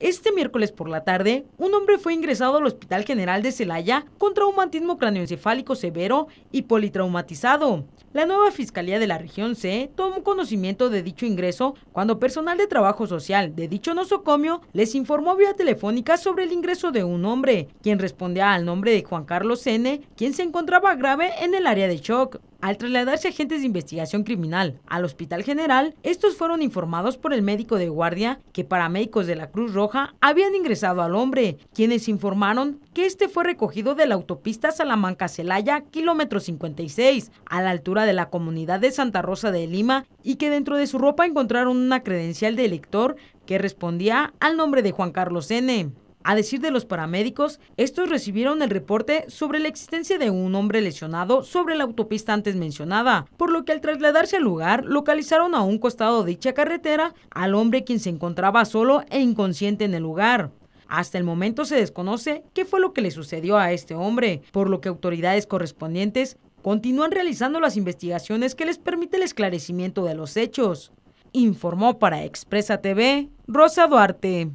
Este miércoles por la tarde, un hombre fue ingresado al Hospital General de Celaya un traumatismo cráneoencefálico severo y politraumatizado. La nueva Fiscalía de la Región C tomó conocimiento de dicho ingreso cuando personal de trabajo social de dicho nosocomio les informó vía telefónica sobre el ingreso de un hombre, quien respondía al nombre de Juan Carlos N., quien se encontraba grave en el área de shock. Al trasladarse agentes de investigación criminal al Hospital General, estos fueron informados por el médico de guardia que paramédicos de la Cruz Roja habían ingresado al hombre, quienes informaron que este fue recogido de la autopista Salamanca-Celaya, kilómetro 56, a la altura de la comunidad de Santa Rosa de Lima, y que dentro de su ropa encontraron una credencial de elector que respondía al nombre de Juan Carlos N. A decir de los paramédicos, estos recibieron el reporte sobre la existencia de un hombre lesionado sobre la autopista antes mencionada, por lo que al trasladarse al lugar localizaron a un costado de dicha carretera al hombre quien se encontraba solo e inconsciente en el lugar. Hasta el momento se desconoce qué fue lo que le sucedió a este hombre, por lo que autoridades correspondientes continúan realizando las investigaciones que les permite el esclarecimiento de los hechos. Informó para Expresa TV Rosa Duarte.